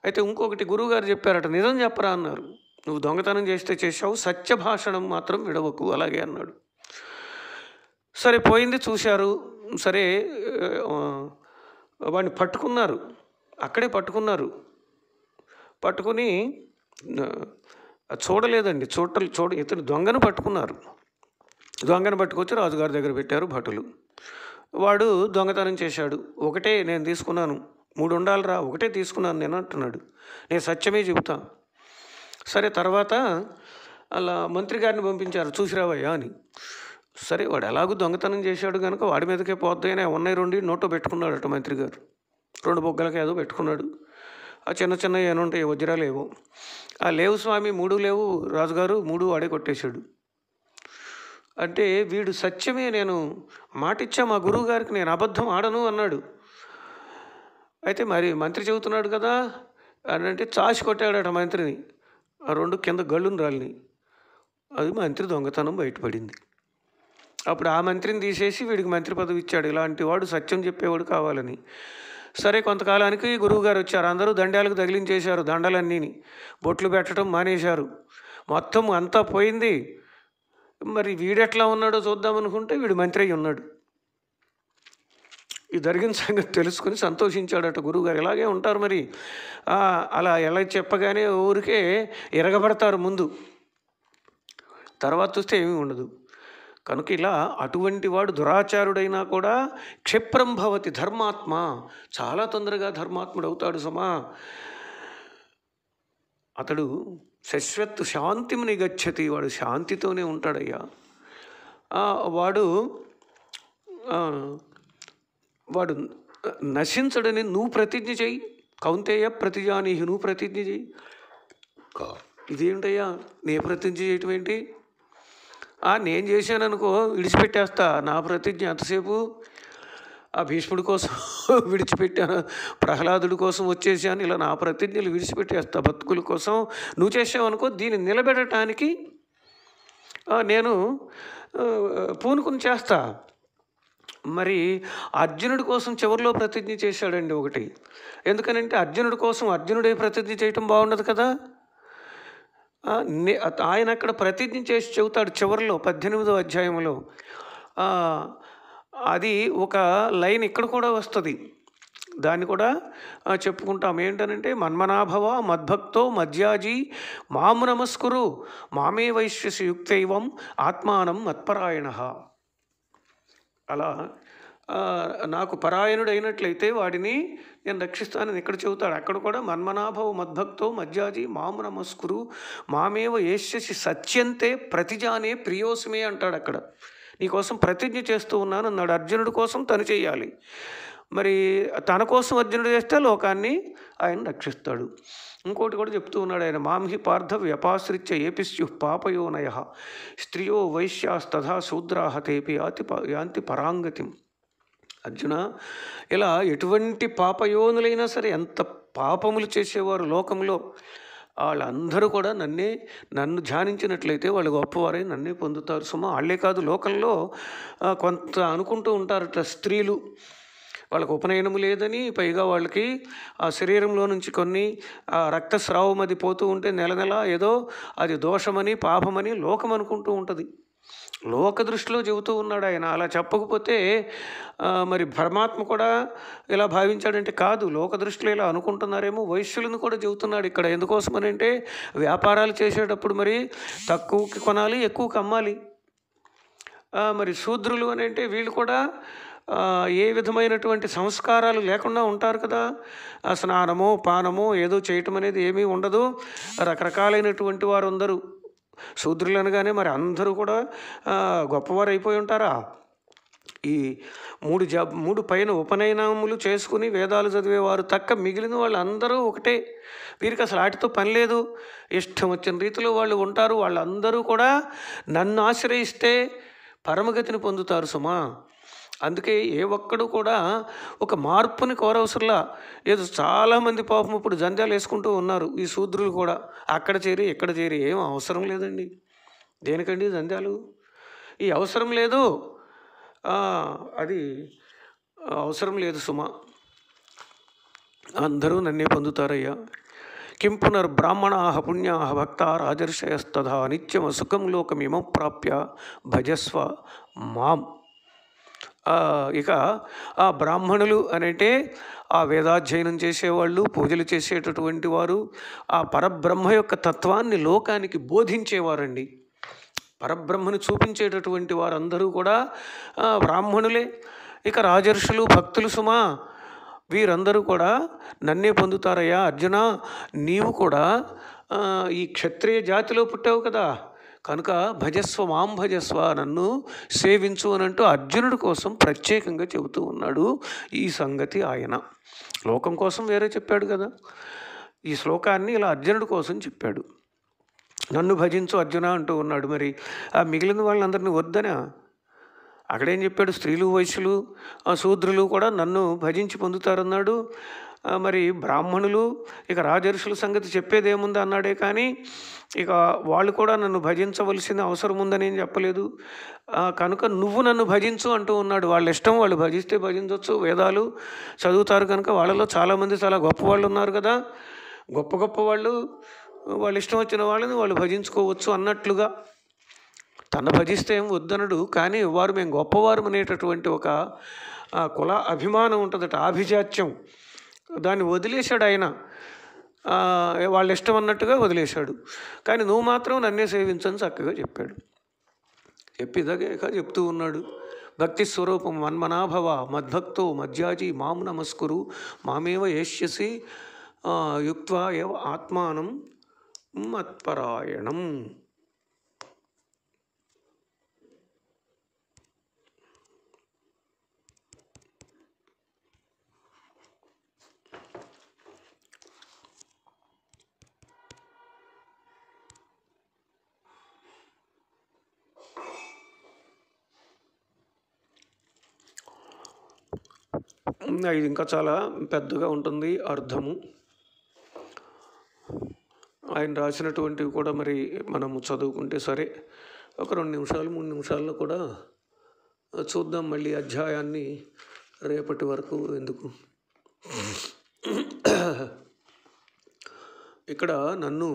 అయితే ఇంకొకటి గురువుగారు చెప్పారట నిజం చెప్పరా అన్నారు నువ్వు దొంగతనం చేస్తే చేశావు సత్య భాషణం మాత్రం విడవకు అలాగే అన్నాడు సరే పోయింది చూశారు సరే వాడిని పట్టుకున్నారు అక్కడే పట్టుకున్నారు పట్టుకుని చూడలేదండి చూడ చూడ ఇతను దొంగను పట్టుకున్నారు దొంగను పట్టుకొచ్చి రాజుగారి దగ్గర పెట్టారు భటులు వాడు దొంగతనం చేశాడు ఒకటే నేను తీసుకున్నాను మూడు ఉండాలిరా ఒకటే తీసుకున్నాను నేను అంటున్నాడు నేను సత్యమే చెబుతా సరే తర్వాత అలా మంత్రి గారిని పంపించారు చూసిరావయ్యా అని సరే వాడు ఎలాగూ దొంగతనం చేశాడు కనుక వాడి మీదకే పోద్దాయని ఉన్నాయి రెండు నోటో పెట్టుకున్నాడట మంత్రి గారు రెండు బొగ్గలకి ఏదో పెట్టుకున్నాడు ఆ చిన్న చిన్న ఏనుంటాయి వజ్రాలు ఏవో ఆ లేవు స్వామి మూడు లేవు రాజుగారు మూడు వాడే కొట్టేశాడు అంటే వీడు సత్యమే నేను మాటిచ్చా మా గురువు గారికి నేను అబద్ధం ఆడను అన్నాడు అయితే మరి మంత్రి చెబుతున్నాడు కదా అని అంటే చాచి కొట్టాడట మంత్రిని ఆ రెండు కింద గళ్ళు రాలిని అది మంత్రి దొంగతనం బయటపడింది అప్పుడు ఆ మంత్రిని తీసేసి వీడికి మంత్రి పదవి ఇచ్చాడు ఇలాంటి వాడు సత్యం చెప్పేవాడు కావాలని సరే కొంతకాలానికి గురువుగారు వచ్చారు అందరూ దండాలకు తగిలించేశారు దండలన్నీని బొట్లు పెట్టడం మానేశారు మొత్తం అంతా పోయింది మరి వీడెట్లా ఉన్నాడో చూద్దాం అనుకుంటే వీడు మంత్రి అయి ఉన్నాడు ఇది జరిగిన సంగతి తెలుసుకుని సంతోషించాడట గురువుగారు ఇలాగే ఉంటారు మరి అలా ఎలా చెప్పగానే ఊరికే ఎరగబడతారు ముందు తర్వాత చూస్తే ఏమీ ఉండదు కనుక ఇలా అటువంటి వాడు దురాచారుడైనా కూడా క్షిప్రం భవతి ధర్మాత్మ చాలా తొందరగా ధర్మాత్ముడు అవుతాడు సమా అతడు శశ్వత్ శాంతిని గచ్చతి వాడు శాంతితోనే ఉంటాడయ్యా వాడు వాడు నశించడని నువ్వు ప్రతిజ్ఞ చేయి కౌంతేయ ప్రతిజానీహి నువ్వు ప్రతిజ్ఞ చేయి ఇదేంటయ్యా నే ప్రతిజ్ఞ చేయటం ఏంటి నేను చేశాను అనుకో విడిచిపెట్టేస్తా నా ప్రతిజ్ఞ ఎంతసేపు ఆ భీష్ముడి కోసం విడిచిపెట్టాను ప్రహ్లాదుడి కోసం వచ్చేసాను ఇలా నా ప్రతిజ్ఞలు విడిచిపెట్టేస్తా బతుకుల కోసం నువ్వు చేసావు అనుకో దీన్ని నిలబెట్టడానికి నేను పూనుకుని చేస్తా మరి అర్జునుడి కోసం చివరిలో ప్రతిజ్ఞ చేశాడండి ఒకటి ఎందుకనంటే అర్జునుడి కోసం అర్జునుడే ప్రతిజ్ఞ చేయటం బాగుండదు కదా ఆయన అక్కడ ప్రతిజ్ఞ చేసి చెబుతాడు చివరిలో పద్దెనిమిదో అధ్యాయంలో అది ఒక లైన్ ఇక్కడ కూడా వస్తుంది దాన్ని కూడా చెప్పుకుంటాం ఏంటనంటే మన్మనాభవ మద్భక్తో మధ్యాజీ మాం నమస్కురు మామే వైశ్యసి యుక్తైవం ఆత్మానం మత్పరాయణ అలా నాకు పరాయణుడైనట్లయితే వాడిని నేను రక్షిస్తానని ఇక్కడ చెబుతాడు అక్కడ కూడా మన్మనాభవ మద్భక్తో మధ్యాజీ మాము నమస్కురు మామేవ యేషి సత్యంతే ప్రతిజానే ప్రియోసిమే అంటాడు అక్కడ నీకోసం ప్రతిజ్ఞ చేస్తూ ఉన్నాను అన్నాడు అర్జునుడి కోసం తను చేయాలి మరి తన కోసం అర్జునుడు చేస్తే లోకాన్ని ఆయన రక్షిస్తాడు ఇంకోటి కూడా చెప్తూ ఉన్నాడు ఆయన మాంహి పార్థ వ్యపాశ్రిత్య ఏపిస్యు పాపయోనయ స్త్రీయో వైశ్యాస్తథా శూద్రాహ తేపి యాతి యాంతి పరాంగతిం అర్జున ఇలా ఎటువంటి పాపయోనులైనా సరే ఎంత పాపములు చేసేవారు లోకంలో వాళ్ళందరూ కూడా నన్నే నన్ను ధ్యానించినట్లయితే వాళ్ళు గొప్పవారే నన్నే పొందుతారు సుమ వాళ్ళే కాదు లోకంలో కొంత అనుకుంటూ ఉంటారట స్త్రీలు వాళ్ళకు ఉపనయనము లేదని పైగా వాళ్ళకి ఆ శరీరంలో నుంచి కొన్ని రక్తస్రావం అది పోతూ ఉంటే నెల నెల ఏదో అది దోషమని పాపమని లోకం అనుకుంటూ ఉంటుంది లోక దృష్టిలో చెబుతూ ఉన్నాడు ఆయన అలా చెప్పకపోతే మరి పరమాత్మ కూడా ఇలా భావించాడంటే కాదు లోక దృష్టిలో ఇలా అనుకుంటున్నారేమో వైశ్యులను కూడా చెబుతున్నాడు ఇక్కడ ఎందుకోసం అని అంటే వ్యాపారాలు చేసేటప్పుడు మరి తక్కువకి కొనాలి ఎక్కువకి అమ్మాలి మరి శూద్రులు అని అంటే వీళ్ళు కూడా ఏ విధమైనటువంటి సంస్కారాలు లేకుండా ఉంటారు కదా స్నానము పానము ఏదో చేయటం అనేది ఏమీ ఉండదు రకరకాలైనటువంటి వారు అందరూ శూద్రులు అనగానే మరి అందరూ కూడా గొప్పవారు అయిపోయి ఉంటారా ఈ మూడు జ మూడు పైన ఉపనయనములు చేసుకుని వేదాలు చదివేవారు తక్క మిగిలిన వాళ్ళు అందరూ ఒకటే వీరికి అసలు వాటితో పని లేదు ఇష్టం వచ్చిన రీతిలో వాళ్ళు ఉంటారు వాళ్ళందరూ కూడా నన్ను ఆశ్రయిస్తే పరమగతిని పొందుతారు సుమా అందుకే ఏ ఒక్కడు కూడా ఒక మార్పుని కోరవసరలా ఏదో చాలామంది పాపం ఇప్పుడు జంజాలు వేసుకుంటూ ఉన్నారు ఈ శూద్రులు కూడా అక్కడ చేరి ఇక్కడ చేరి ఏం అవసరం లేదండి దేనికండి జంజాలు ఈ అవసరం లేదు అది అవసరం లేదు సుమ అందరూ నన్నే పొందుతారయ్యా కిం పునర్బ్రాహ్మణా పుణ్యా భక్త రాజర్షయస్తథా నిత్యమ సుఖం లోకమిమం ప్రాప్య భజస్వ మాం ఇక ఆ బ్రాహ్మణులు అనంటే ఆ వేదాధ్యయనం చేసేవాళ్ళు పూజలు చేసేటటువంటి వారు ఆ పరబ్రహ్మ యొక్క తత్వాన్ని లోకానికి బోధించేవారండి పరబ్రహ్మను చూపించేటటువంటి వారందరూ కూడా బ్రాహ్మణులే ఇక రాజర్షులు భక్తులు సుమా వీరందరూ కూడా నన్నే పొందుతారయ్యా అర్జున నీవు కూడా ఈ క్షత్రియ జాతిలో పుట్టావు కదా కనుక భజస్వ మాం భజస్వ నన్ను సేవించు అని అంటూ అర్జునుడి కోసం ప్రత్యేకంగా చెబుతూ ఉన్నాడు ఈ సంగతి ఆయన లోకం కోసం వేరే చెప్పాడు కదా ఈ శ్లోకాన్ని ఇలా అర్జునుడి కోసం చెప్పాడు నన్ను భజించు అర్జున అంటూ ఉన్నాడు మరి ఆ మిగిలిన వాళ్ళందరినీ వద్దనా అక్కడేం చెప్పాడు స్త్రీలు వయసులు శూద్రులు కూడా నన్ను భజించి పొందుతారన్నాడు మరి బ్రాహ్మణులు ఇక రాజర్షుల సంగతి చెప్పేదేముంది అన్నాడే కానీ ఇక వాళ్ళు కూడా నన్ను భజించవలసిన అవసరం ఉందని ఏం చెప్పలేదు కనుక నువ్వు నన్ను భజించు అంటూ ఉన్నాడు వాళ్ళ ఇష్టం వాళ్ళు భజిస్తే భజించవచ్చు వేదాలు చదువుతారు కనుక వాళ్ళలో చాలామంది చాలా గొప్ప వాళ్ళు ఉన్నారు కదా గొప్ప గొప్ప వాళ్ళు వాళ్ళు ఇష్టం వచ్చిన వాళ్ళని వాళ్ళు భజించుకోవచ్చు అన్నట్లుగా తన భజిస్తే ఏం వద్దనడు కానీ వారు మేము గొప్పవారు అనేటటువంటి ఒక కుల అభిమానం ఉంటుందట ఆభిజాత్యం దాన్ని వదిలేశాడు ఆయన వాళ్ళ ఇష్టం అన్నట్టుగా వదిలేశాడు కానీ నువ్వు మాత్రం నన్నే సేవించని చక్కగా చెప్పాడు చెప్పి చెప్తూ ఉన్నాడు భక్తి స్వరూపం మన్మనాభవ మద్భక్తో మధ్యాజి మాం నమస్కురు మామేవ యేష్యసి యుక్వా ఏవ ఆత్మానం మత్పరాయణం ఇది ఇంకా చాలా పెద్దగా ఉంటుంది అర్థము ఆయన రాసినటువంటివి కూడా మరి మనము చదువుకుంటే సరే ఒక రెండు నిమిషాలు మూడు నిమిషాల్లో కూడా చూద్దాం మళ్ళీ అధ్యాయాన్ని రేపటి వరకు ఎందుకు ఇక్కడ నన్ను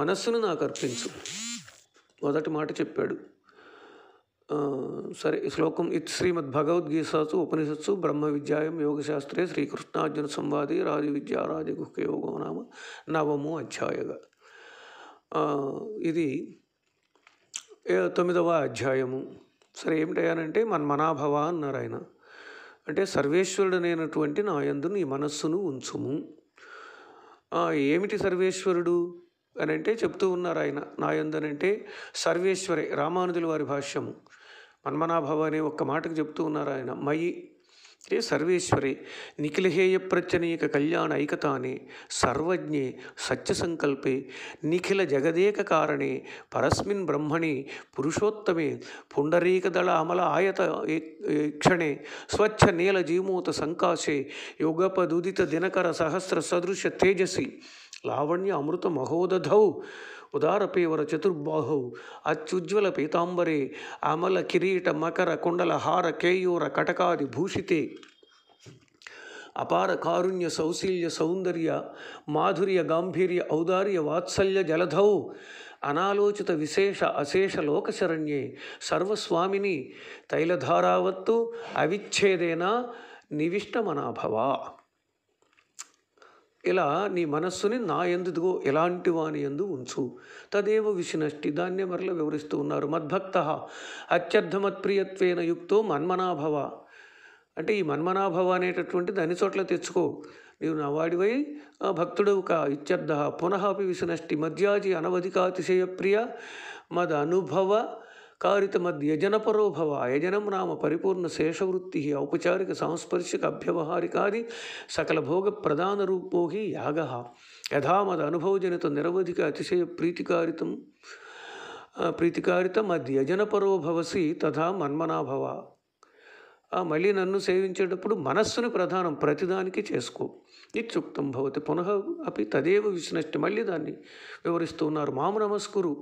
మనస్సును నాకు అర్పించు మొదటి మాట చెప్పాడు సరే శ్లోకం ఇత్ శ్రీమద్భగవద్గీతాసు ఉపనిషత్సు బ్రహ్మ విద్యాయం యోగశాస్త్రే శ్రీకృష్ణార్జున సంవాది విద్యా రాజగుహ్య యోగం నామ నవము అధ్యాయగా ఇది తొమ్మిదవ అధ్యాయము సరే ఏమిటయ్యానంటే మన మనాభవ అన్నారు ఆయన అంటే సర్వేశ్వరుడు అనేటువంటి నా యందు నీ మనస్సును ఉంచుము ఏమిటి సర్వేశ్వరుడు అని అంటే చెప్తూ ఉన్నారు ఆయన నాయందనంటే సర్వేశ్వరే రామానుదుల వారి భాష్యము మన్మనాభవాని ఒక్క మాటకు చెప్తూ ఉన్నారు ఆయన మయి ఏ సర్వేశ్వరి నిఖిలహేయ ప్రత్యనేక కళ్యాణ ఐకతాని సత్య సంకల్పే నిఖిల జగదేక కారణే పరస్మిన్ బ్రహ్మణి పురుషోత్తమే పుండరీకదళ అమల ఆయత క్షణే స్వచ్ఛ నీల జీమూత సంకాశే యుగపదుదిత దినకర సహస్ర సదృశ తేజసి లావణ్య అమృత మహోదధౌ ఉదారపీవర చతుర్బాహు అత్యుజ్వల పీతాంబరే అమల కిరీట మకర కుండల హార కేయూర కటకాది భూషితే అపార కారుణ్య సౌశీల్య సౌందర్య మాధుర్య గాంభీర్య ఔదార్య వాత్సల్య జలధౌ అనాలోచిత విశేష అశేష లోకశరణ్యే సర్వస్వామిని తైలధారావత్తు అవిచ్ఛేదేనా నివిష్టమనాభవా ఇలా నీ మనస్సుని నా ఎందుదిగో ఎలాంటి వాని ఎందు ఉంచు తదేవ విషునష్టి దాన్నే మరల వివరిస్తూ ఉన్నారు మద్భక్త అత్యర్థమత్ప్రియత్వేన యుక్తో మన్మనాభవ అంటే ఈ మన్మనాభవ అనేటటువంటిది అన్ని చోట్ల తెచ్చుకో నీవు నా వాడివై భక్తుడవు కా ఇత్యర్థ పునఃపి విషనష్టి మధ్యాజి అనవధికాతిశయ ప్రియ అనుభవ కారితమద్యజనపరో భవ యజనం నామ పరిపూర్ణ శేషవృత్తి ఔపచారిక సాంస్పర్శిక అభ్యవహారికాది సకల భోగ ప్రధాన రూపో హి యాగ యథామద అనుభవజనిత నిరవధిక అతిశయ ప్రీతికారితం ప్రీతికారితం అద్యజనపరో భవసి తథా మన్మనాభవ మళ్ళీ నన్ను సేవించేటప్పుడు మనస్సుని ప్రధానం ప్రతిదానికి చేసుకో ఇత్యుక్తం భవతి పునః అపి తదేవ విష్ణష్టి మళ్ళీ దాన్ని వివరిస్తూ ఉన్నారు మాము నమస్కురు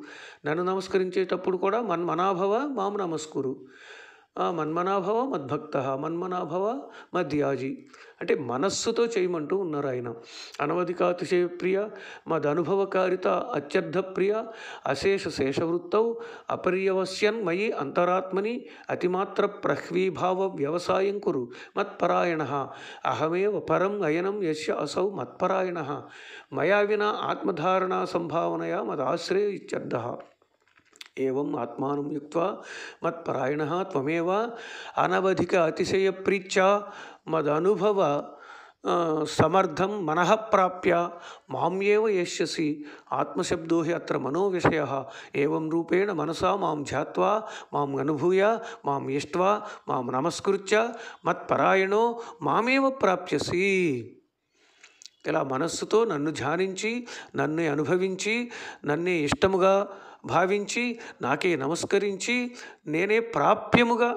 నన్ను నమస్కరించేటప్పుడు కూడా మన్ మనాభవ మాము నమస్కురు మన్మనాభవ మద్భక్త మన్మనాభవ మద్యాజి అంటే మనస్సుతో చేయమంటూ ఉన్నారు ఆయన అనవధికాతిశయ ప్రియ మదనుభవకారిత అత్యర్థ ప్రియ అశేష శేషవృత్తౌ అపర్యవశ్యన్ మయి అంతరాత్మని అతిమాత్ర ప్రహ్వీభావ వ్యవసాయం కురు మత్పరాయణ అహమేవ పరం అయనం యశ అసౌ మత్పరాయణ మయా వినా ఆత్మధారణా సంభావనయా మదాశ్రయ ఇత్యర్థ ఏం ఆత్మానం యుక్వా మత్పరాయణ త్వమేవ అనవధిక అతిశయ ప్రీచ మదనుభవ సమర్థం మనఃప్రాప్య మామ్యేవ యస్యసి ఆత్మశబ్దో హి అత్ర మనోవిషయ ఏం రూపేణ మనసా మాం ధ్యాత్వా మాం అనుభూయ మాం ఇష్ట్వా మాం నమస్కృత్య మత్పరాయణో మామేవ ప్రాప్యసి ఇలా మనస్సుతో నన్ను ధ్యానించి నన్నే అనుభవించి నన్నే ఇష్టముగా భావించి నాకే నమస్కరించి నేనే ప్రాప్యముగా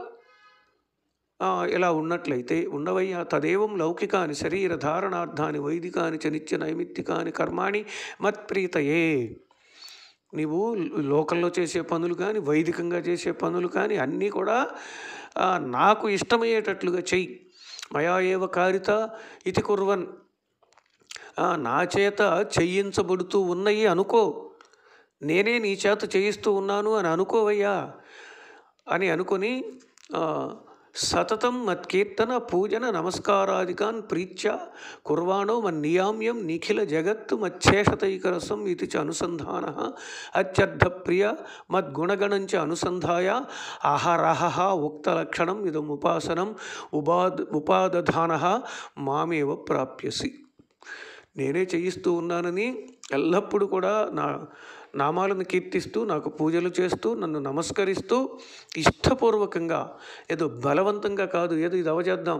ఇలా ఉన్నట్లయితే ఉన్నవయ్యా తదేవం లౌకికాని ధారణార్థాన్ని వైదికాని చనిత్య నైమిత్తికాని కర్మాణి మత్ప్రీతయే నీవు లోకల్లో చేసే పనులు కానీ వైదికంగా చేసే పనులు కానీ అన్నీ కూడా నాకు ఇష్టమయ్యేటట్లుగా చెయ్యి మయా ఏవ కారిత ఇది కుర్వన్ నా చేత చెయ్యించబడుతూ ఉన్నాయి అనుకో నేనే నీ చేత చేయిస్తూ ఉన్నాను అని అనుకోవయ్యా అని అనుకుని సతతం మత్కీర్తన పూజన నమస్కారాదికాన్ ప్రీత్య కుర్వాణో మన్నియామ్యం నిఖిల జగత్తు మచ్చేషతైకరసం ఇది చ అనుసంధాన అత్యర్థప్రియ మద్గుణగణం చ అనుసంధాయ అహరహ ఉక్తలక్షణం ఇదం ఉపాసనం ఉపాద్ ఉపాదధాన మామేవ ప్రాప్యసి నేనే చేయిస్తూ ఉన్నానని ఎల్లప్పుడూ కూడా నా నామాలను కీర్తిస్తూ నాకు పూజలు చేస్తూ నన్ను నమస్కరిస్తూ ఇష్టపూర్వకంగా ఏదో బలవంతంగా కాదు ఏదో ఇది అవజేద్దాం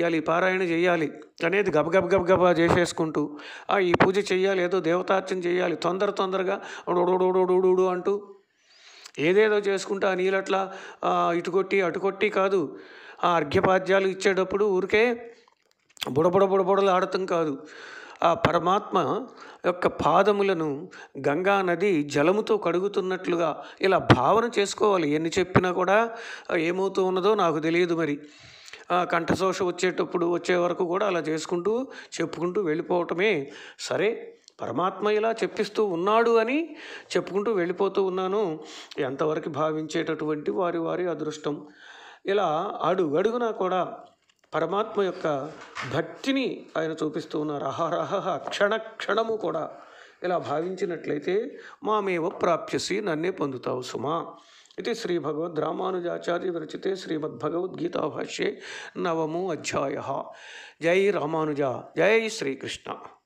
ఇవాళ ఈ పారాయణ చేయాలి అనేది గబగబ గబగబా చేసేసుకుంటూ ఆ ఈ పూజ చేయాలి ఏదో దేవతార్చన చేయాలి తొందర తొందరగా ఓడోడోడోడోడు అంటూ ఏదేదో చేసుకుంటా నీళ్ళట్లా ఇటు కొట్టి అటు కొట్టి కాదు ఆ అర్ఘ్యపాద్యాలు ఇచ్చేటప్పుడు ఊరికే బుడబుడ బుడబుడలు ఆడటం కాదు ఆ పరమాత్మ యొక్క పాదములను గంగా నది జలముతో కడుగుతున్నట్లుగా ఇలా భావన చేసుకోవాలి ఎన్ని చెప్పినా కూడా ఏమవుతూ ఉన్నదో నాకు తెలియదు మరి కంఠశోష వచ్చేటప్పుడు వచ్చే వరకు కూడా అలా చేసుకుంటూ చెప్పుకుంటూ వెళ్ళిపోవటమే సరే పరమాత్మ ఇలా చెప్పిస్తూ ఉన్నాడు అని చెప్పుకుంటూ వెళ్ళిపోతూ ఉన్నాను ఎంతవరకు భావించేటటువంటి వారి వారి అదృష్టం ఇలా అడుగడుగునా కూడా परमात्मा యొక్క భక్తిని ఆయన చూపిస్తున్న ఆహారః క్షణ క్షణము కూడా ఇలా భావించినట్లయితే మామేవ ప్రాప్్యసి నన్నే పొందుతావు సుమ इति శ్రీ భగవద్ రామानुजाचार्य రచితే శ్రీవద్ భగవద్గీతాభాష్యే నవమో అధ్యాయః జయ రామानुजा జయ శ్రీకృష్ణ